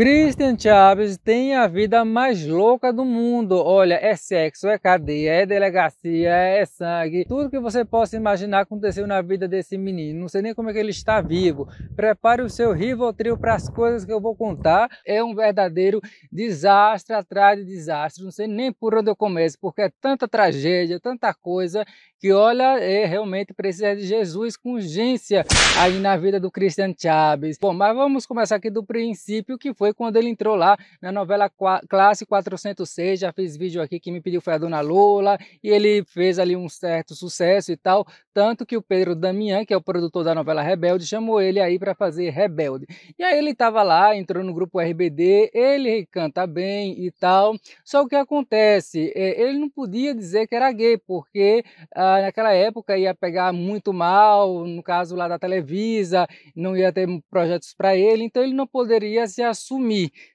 Christian Chaves tem a vida mais louca do mundo. Olha, é sexo, é cadeia, é delegacia, é sangue. Tudo que você possa imaginar aconteceu na vida desse menino. Não sei nem como é que ele está vivo. Prepare o seu Rivotril para as coisas que eu vou contar. É um verdadeiro desastre atrás de desastre. Não sei nem por onde eu começo, porque é tanta tragédia, tanta coisa, que olha, é, realmente precisa de Jesus com urgência aí na vida do Christian Chaves. Bom, mas vamos começar aqui do princípio que foi foi quando ele entrou lá na novela Qua Classe 406. Já fiz vídeo aqui que me pediu foi a Dona Lola, e ele fez ali um certo sucesso e tal. Tanto que o Pedro Damian que é o produtor da novela Rebelde, chamou ele aí para fazer Rebelde. E aí ele estava lá, entrou no grupo RBD, ele canta bem e tal. Só o que acontece? É, ele não podia dizer que era gay, porque ah, naquela época ia pegar muito mal, no caso lá da Televisa, não ia ter projetos para ele, então ele não poderia se assumir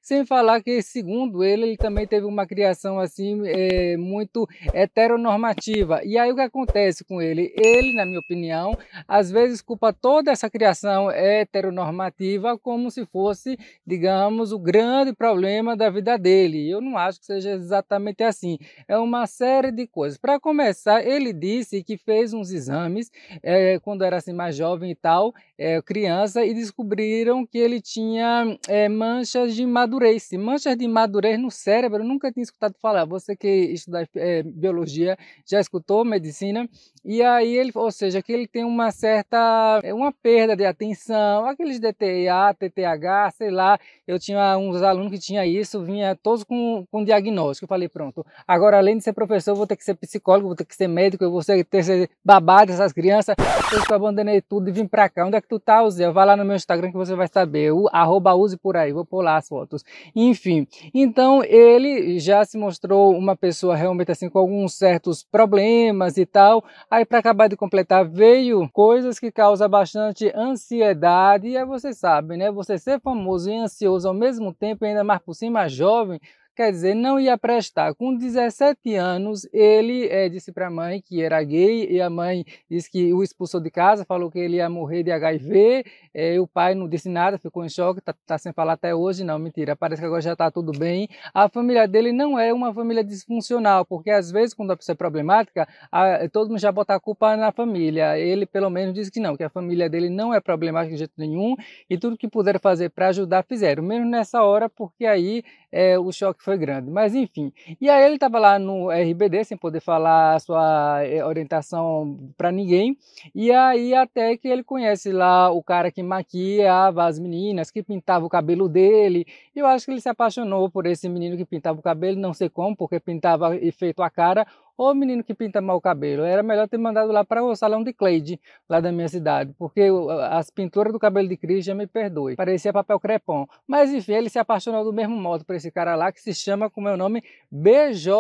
sem falar que, segundo ele, ele também teve uma criação assim é, muito heteronormativa. E aí o que acontece com ele? Ele, na minha opinião, às vezes culpa toda essa criação heteronormativa como se fosse, digamos, o grande problema da vida dele. Eu não acho que seja exatamente assim. É uma série de coisas. Para começar, ele disse que fez uns exames é, quando era assim mais jovem e tal, é, criança, e descobriram que ele tinha é, manchas manchas de madurez. manchas de madurez no cérebro, eu nunca tinha escutado falar. Você que estuda é, biologia já escutou medicina. E aí ele, ou seja, que ele tem uma certa eh, uma perda de atenção, aqueles DTA, TTH, sei lá. Eu tinha uns alunos que tinha isso, vinha todos com, com diagnóstico. Eu falei, pronto, agora além de ser professor, eu vou ter que ser psicólogo, vou ter que ser médico, eu vou ter que ser babado dessas crianças. Eu abandonei tudo e vim pra cá. Onde é que tu tá, Zé? Vai lá no meu Instagram que você vai saber. O, arroba use por aí. Vou colar as fotos. Enfim, então ele já se mostrou uma pessoa realmente assim com alguns certos problemas e tal. Aí para acabar de completar veio coisas que causam bastante ansiedade e aí você sabe, né? Você ser famoso e ansioso ao mesmo tempo, ainda mais por cima jovem, quer dizer, não ia prestar. Com 17 anos, ele é, disse para a mãe que era gay e a mãe disse que o expulsou de casa, falou que ele ia morrer de HIV. É, eh, o pai não disse nada, ficou em choque, está tá sem falar até hoje. Não, mentira, parece que agora já está tudo bem. A família dele não é uma família disfuncional, porque às vezes, quando a pessoa é problemática, a, eh, todo mundo já bota a culpa na família. Ele, pelo menos, disse que não, que a família dele não é problemática de jeito nenhum e tudo que puderam fazer para ajudar, fizeram, menos nessa hora, porque aí é, o choque foi grande. Mas enfim. E aí ele estava lá no RBD, sem poder falar a sua é, orientação para ninguém. E aí até que ele conhece lá o cara que maquiava as meninas, que pintava o cabelo dele. Eu acho que ele se apaixonou por esse menino que pintava o cabelo, não sei como, porque pintava e feito a cara Ô menino que pinta mal o cabelo, era melhor ter mandado lá para o salão de Cleide, lá da minha cidade, porque as pinturas do cabelo de Cris já me perdoe, parecia papel crepom. Mas enfim, ele se apaixonou do mesmo modo por esse cara lá que se chama com o meu nome BJ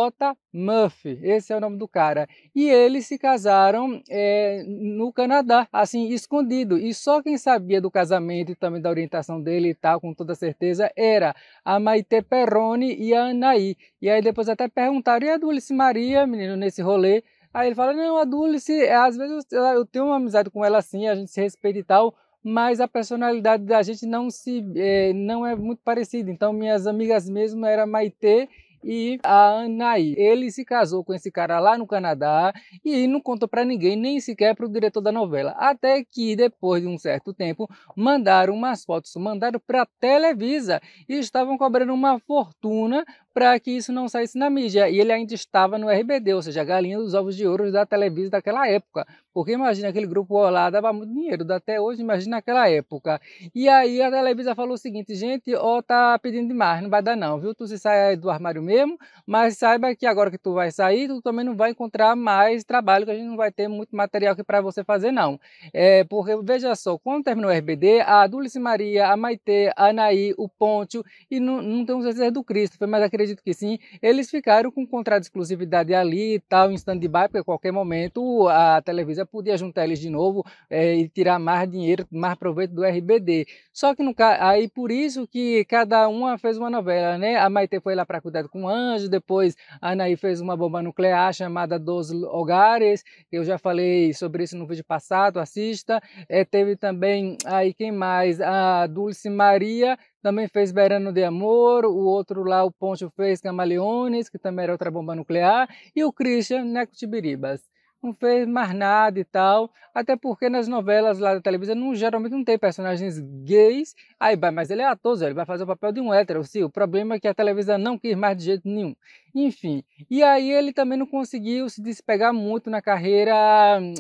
Murphy, esse é o nome do cara. E eles se casaram é, no Canadá, assim, escondido. E só quem sabia do casamento e também da orientação dele e tal, com toda certeza, era a Maite Perrone e a Anaí. E aí depois até perguntaram, e a Dulce Maria, menino? menino nesse rolê. Aí ele fala, não, a Dulce, é, às vezes eu, eu tenho uma amizade com ela assim, a gente se respeita e tal, mas a personalidade da gente não se é, não é muito parecida. Então minhas amigas mesmo era Maitê e a Anaí. Ele se casou com esse cara lá no Canadá e não contou para ninguém, nem sequer para o diretor da novela. Até que depois de um certo tempo mandaram umas fotos, mandaram para Televisa e estavam cobrando uma fortuna para que isso não saísse na mídia. E ele ainda estava no RBD, ou seja, a galinha dos ovos de ouro da Televisa daquela época. Porque imagina aquele grupo lá dava muito dinheiro, até hoje, imagina aquela época. E aí a Televisa falou o seguinte, gente, ó, tá pedindo demais, não vai dar não, viu? Tu se sai do armário mesmo, mas saiba que agora que tu vai sair, tu também não vai encontrar mais trabalho, que a gente não vai ter muito material aqui para você fazer não. É, porque veja só, quando terminou o RBD, a Dulce Maria, a Maitê, a Anaí, o Ponte e não, não a certeza do Cristo, foi mais aquele acredito que sim. Eles ficaram com um contrato de exclusividade ali e tal, em stand-by, porque a qualquer momento a Televisa podia juntar eles de novo é, e tirar mais dinheiro, mais proveito do RBD. Só que aí por isso que cada uma fez uma novela, né? A Maite foi lá para cuidar com o Anjo, depois a Anaí fez uma bomba nuclear chamada Dos Hogares, eu já falei sobre isso no vídeo passado, assista. É, teve também aí quem mais? A Dulce Maria também fez Verano de Amor, o outro lá, o Poncho fez Camaleones, que também era outra bomba nuclear, e o Christian Necutibiribas. Não fez mais nada e tal, até porque nas novelas lá da televisão não, geralmente não tem personagens gays. Aí vai, mas ele é ator, ele vai fazer o papel de um hétero. Sim, o problema é que a televisão não quis mais de jeito nenhum enfim. E aí ele também não conseguiu se despegar muito na carreira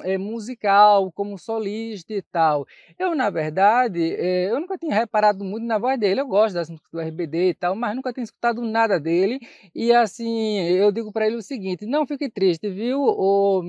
é, musical, como solista e tal. Eu, na verdade, é, eu nunca tinha reparado muito na voz dele. Eu gosto das músicas do RBD e tal, mas nunca tinha escutado nada dele. E assim, eu digo para ele o seguinte: não fique triste, viu, ô,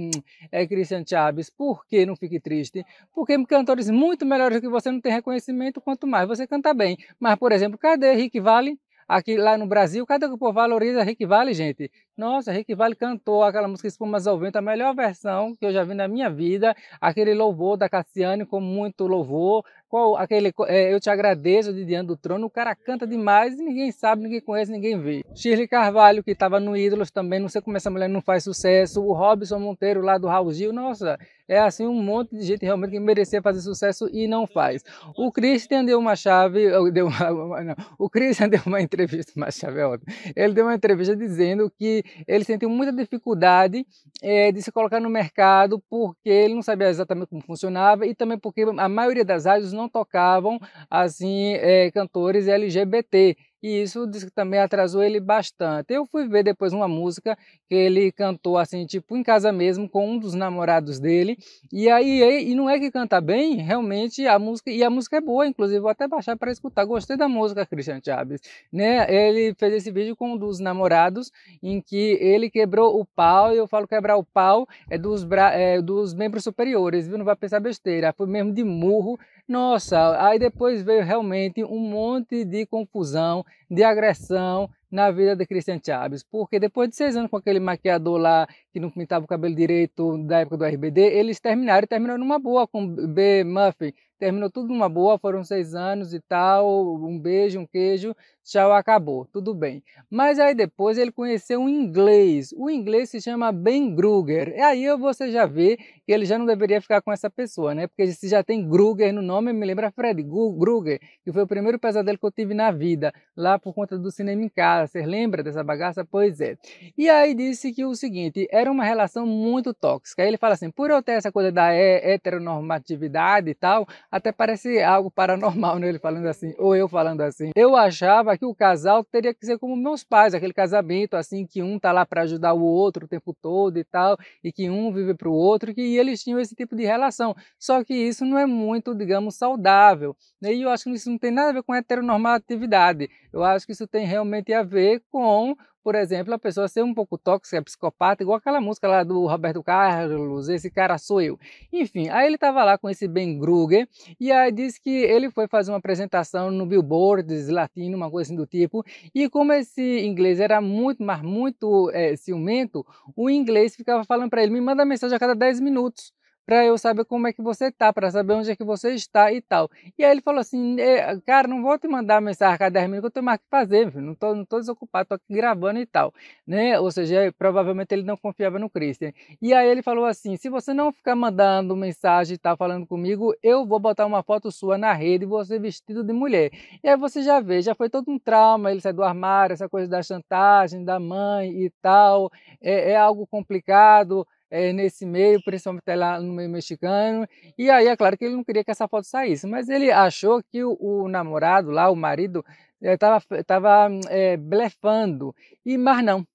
é, Christian Chaves? Por que não fique triste? Porque cantores muito melhores que você não tem reconhecimento, quanto mais você canta bem. Mas, por exemplo, cadê Rick Vale? Aqui lá no Brasil, cadê que o povo valoriza Rick Vale, gente? Nossa, Rick Vale cantou aquela música Espumas ao Vento, a melhor versão que eu já vi na minha vida. Aquele louvor da Cassiane com muito louvor, qual aquele é, Eu Te Agradeço de Diante do Trono, o cara canta demais e ninguém sabe, ninguém conhece, ninguém vê. Shirley Carvalho, que estava no Ídolos também, não sei como essa mulher não faz sucesso. O Robson Monteiro lá do Raul Gil, nossa, é assim um monte de gente realmente que merecia fazer sucesso e não faz. O Christian deu uma chave, deu uma, não, o Christian deu uma entrevista, uma chave é Ele deu uma entrevista dizendo que ele sentiu muita dificuldade é, de se colocar no mercado porque ele não sabia exatamente como funcionava e também porque a maioria das áreas não tocavam assim é, cantores LGBT e isso também atrasou ele bastante. Eu fui ver depois uma música que ele cantou assim, tipo, em casa mesmo, com um dos namorados dele, e aí, e não é que canta bem, realmente a música, e a música é boa, inclusive, vou até baixar para escutar, gostei da música, Christian Chaves, né, ele fez esse vídeo com um dos namorados, em que ele quebrou o pau, e eu falo quebrar o pau é dos, bra... é dos membros superiores, viu, não vai pensar besteira, foi mesmo de murro, nossa, aí depois veio realmente um monte de confusão, de agressão na vida de Christian Chaves, porque depois de seis anos com aquele maquiador lá que não pintava o cabelo direito da época do RBD, eles terminaram e terminaram numa boa com B. Muffin, Terminou tudo numa boa, foram seis anos e tal, um beijo, um queijo, tchau, acabou, tudo bem. Mas aí depois ele conheceu um inglês. O inglês se chama Ben Gruger. E aí você já vê que ele já não deveria ficar com essa pessoa, né? Porque se já tem Gruger no nome, me lembra Fred Gruger, que foi o primeiro pesadelo que eu tive na vida, lá por conta do cinema em casa. Você lembra dessa bagaça? Pois é. E aí disse que o seguinte, era uma relação muito tóxica. Aí ele fala assim, por eu ter essa coisa da heteronormatividade e tal, até parece algo paranormal nele né? falando assim, ou eu falando assim. Eu achava que o casal teria que ser como meus pais, aquele casamento assim que um tá lá para ajudar o outro o tempo todo e tal, e que um vive para o outro, que eles tinham esse tipo de relação. Só que isso não é muito, digamos, saudável. Né? E eu acho que isso não tem nada a ver com heteronormatividade. Eu acho que isso tem realmente a ver com por exemplo, a pessoa ser um pouco tóxica, psicopata, igual aquela música lá do Roberto Carlos, esse cara sou eu. Enfim, aí ele estava lá com esse Ben Gruger e aí disse que ele foi fazer uma apresentação no Billboard latino, uma coisa assim do tipo, e como esse inglês era muito, mas muito é, ciumento, o inglês ficava falando para ele, me manda mensagem a cada 10 minutos para eu saber como é que você tá, para saber onde é que você está e tal. E aí ele falou assim, é, cara, não vou te mandar mensagem cada 10 minutos, eu tenho mais que fazer, não tô, não tô desocupado, tô aqui gravando e tal, né? Ou seja, provavelmente ele não confiava no Christian. E aí ele falou assim, se você não ficar mandando mensagem e tal, falando comigo, eu vou botar uma foto sua na rede, você vestido de mulher. E aí você já vê, já foi todo um trauma, ele sai do armário, essa coisa da chantagem, da mãe e tal, é, é algo complicado, é, nesse meio, principalmente lá no meio mexicano. E aí, é claro que ele não queria que essa foto saísse, mas ele achou que o, o namorado lá, o marido, estava eh, é, tava, é, blefando, e, mas não.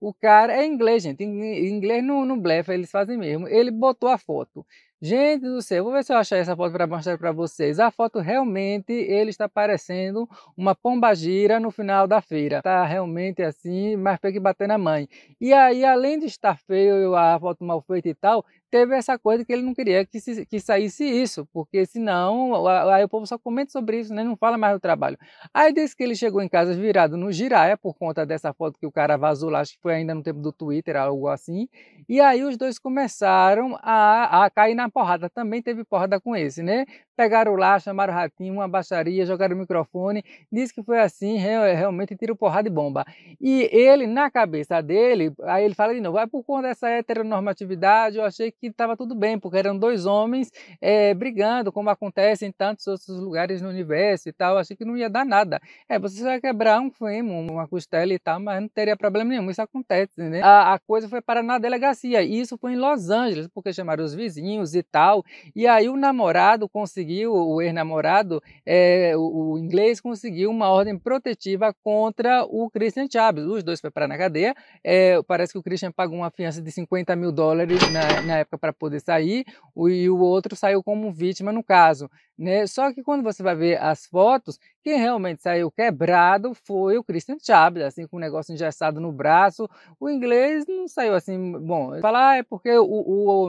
O cara é inglês, gente. Em inglês não, não blefa, eles fazem mesmo. Ele botou a foto. Gente do céu, vou ver se eu achar essa foto para mostrar para vocês. A foto realmente ele está parecendo uma pombagira no final da feira. Tá realmente assim, mas tem que bater na mãe. E aí, além de estar feio, a foto mal feita e tal, teve essa coisa que ele não queria que, se, que saísse isso, porque senão aí o povo só comenta sobre isso, né? não fala mais do trabalho. Aí disse que ele chegou em casa virado no giraia por conta dessa foto que o cara vazou lá, acho que foi ainda no tempo do Twitter, algo assim. E aí os dois começaram a, a cair na porrada. Também teve porrada com esse, né? Pegaram lá, chamaram o ratinho, uma baixaria, jogaram o microfone. Diz que foi assim, é, realmente tiro porrada de bomba. E ele, na cabeça dele, aí ele fala de novo, vai ah, por conta dessa heteronormatividade, eu achei que estava tudo bem, porque eram dois homens é, brigando, como acontece em tantos outros lugares no universo e tal. Eu achei que não ia dar nada. É, você vai quebrar um fêmur, uma costela e tal, mas não teria problema nenhum. Isso acontece, né? A, a coisa foi parar na delegacia. E isso foi em Los Angeles, porque chamaram os vizinhos e tal. E aí o namorado conseguiu conseguiu, o ex-namorado, é, o, o, inglês conseguiu uma ordem protetiva contra o Christian Chaves. Os dois foram parar na cadeia. É, parece que o Christian pagou uma fiança de 50 mil dólares na, na época para poder sair, o, e o outro saiu como vítima no caso. Né? Só que quando você vai ver as fotos, quem realmente saiu quebrado foi o Christian Chaves, assim, com o negócio engessado no braço. O inglês não saiu assim, bom, falar ah, é porque o,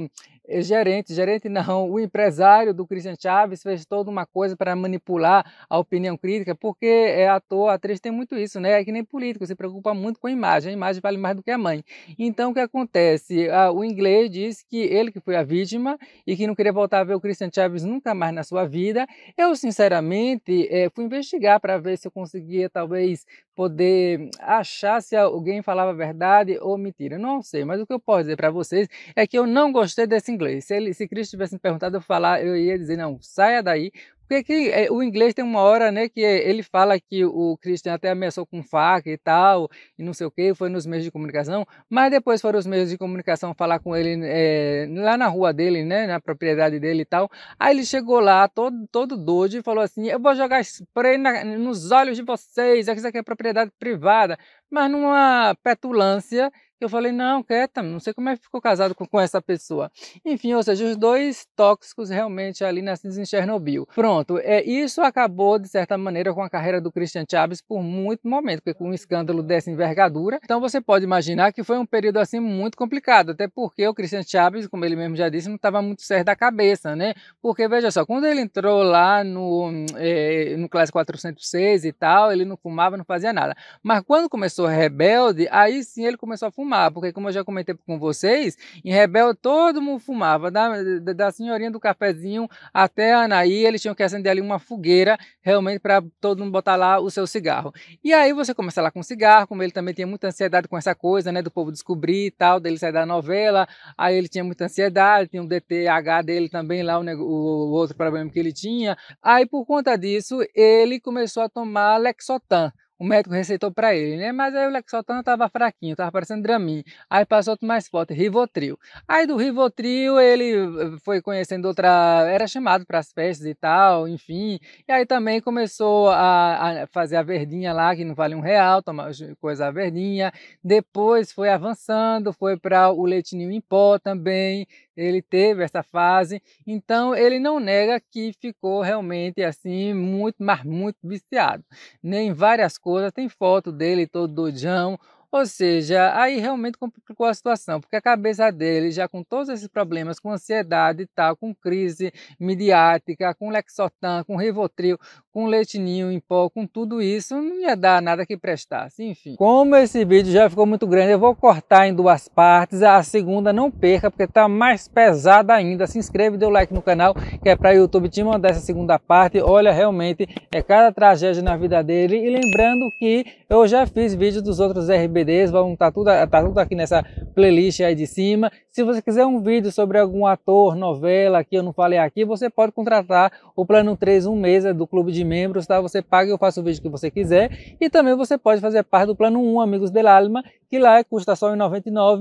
o é gerente, gerente não, o empresário do Christian Chaves fez toda uma coisa para manipular a opinião crítica, porque é ator, atriz tem muito isso, né? É que nem político, se preocupa muito com a imagem, a imagem vale mais do que a mãe. Então o que acontece? O inglês diz que ele que foi a vítima e que não queria voltar a ver o Christian Chaves nunca mais na sua vida. Eu, sinceramente, eh, fui investigar para ver se eu conseguia talvez poder achar se alguém falava verdade ou mentira. Não sei, mas o que eu posso dizer para vocês é que eu não gostei desse inglês. Se, ele, se Cristo tivesse me perguntado eu falar, eu ia dizer não, saia daí, porque é, o inglês tem uma hora, né, que ele fala que o Christian até ameaçou com faca e tal, e não sei o que, foi nos meios de comunicação, mas depois foram os meios de comunicação falar com ele é, lá na rua dele, né, na propriedade dele e tal. Aí ele chegou lá, todo, todo doido, e falou assim: Eu vou jogar spray na, nos olhos de vocês, isso aqui é propriedade privada, mas numa petulância eu falei, não, quieta, não sei como é que ficou casado com, com, essa pessoa. Enfim, ou seja, os dois tóxicos realmente ali nascidos em Chernobyl. Pronto, é, isso acabou, de certa maneira, com a carreira do Christian Chaves por muito momento, porque com um escândalo dessa envergadura. Então você pode imaginar que foi um período assim muito complicado, até porque o Christian Chaves, como ele mesmo já disse, não estava muito certo da cabeça, né? Porque, veja só, quando ele entrou lá no, é, no Classe 406 e tal, ele não fumava, não fazia nada. Mas quando começou Rebelde, aí sim ele começou a fumar fumar, porque como eu já comentei com vocês, em Rebel todo mundo fumava, da, da senhorinha do cafezinho até a Anaí, eles tinham que acender ali uma fogueira, realmente para todo mundo botar lá o seu cigarro. E aí você começa lá com cigarro, como ele também tinha muita ansiedade com essa coisa, né, do povo descobrir e tal, dele sair da novela, aí ele tinha muita ansiedade, tinha o um DTH dele também lá, o, o outro problema que ele tinha. Aí por conta disso, ele começou a tomar Lexotan o médico receitou para ele, né? Mas aí o Lexotan tava fraquinho, tava parecendo Dramin. Aí passou outro mais forte, Rivotril. Aí do Rivotril ele eh, foi conhecendo outra, era chamado para as festas e tal, enfim. E aí também começou a, a, fazer a verdinha lá, que não vale um real, tomar coisa verdinha. Depois foi avançando, foi para o leitinho em pó também ele teve essa fase, então ele não nega que ficou realmente assim muito, mas muito viciado. Nem várias coisas, tem foto dele todo dojão, ou seja, aí realmente complicou a situação, porque a cabeça dele, já com todos esses problemas, com ansiedade e tal, com crise midiática, com Lexotan, com Rivotril, com leite ninho em pó, com tudo isso, não ia dar nada que prestasse, enfim. Como esse vídeo já ficou muito grande, eu vou cortar em duas partes, a segunda não perca, porque tá mais pesada ainda. Se inscreve, dê o like no canal, que é para o YouTube te mandar essa segunda parte. Olha, realmente, é cada tragédia na vida dele. E lembrando que eu já fiz vídeo dos outros RBDs, vão tá tudo, tá tudo aqui nessa playlist aí de cima. Se você quiser um vídeo sobre algum ator, novela, que eu não falei aqui, você pode contratar o Plano 3 um mês do Clube de membros, tá? Você paga e eu faço o vídeo que você quiser. E também você pode fazer parte do plano 1, Amigos del Alma, que lá custa só R$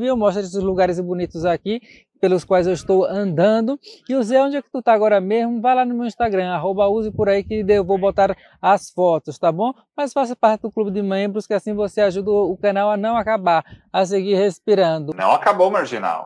e eu mostro esses lugares bonitos aqui pelos quais eu estou andando. E o Zé, onde é que tu tá agora mesmo? Vai lá no meu Instagram, arroba use por aí que eu vou botar as fotos, tá bom? Mas faça parte do clube de membros que assim você ajuda o canal a não acabar, a seguir respirando. Não acabou, Marginal.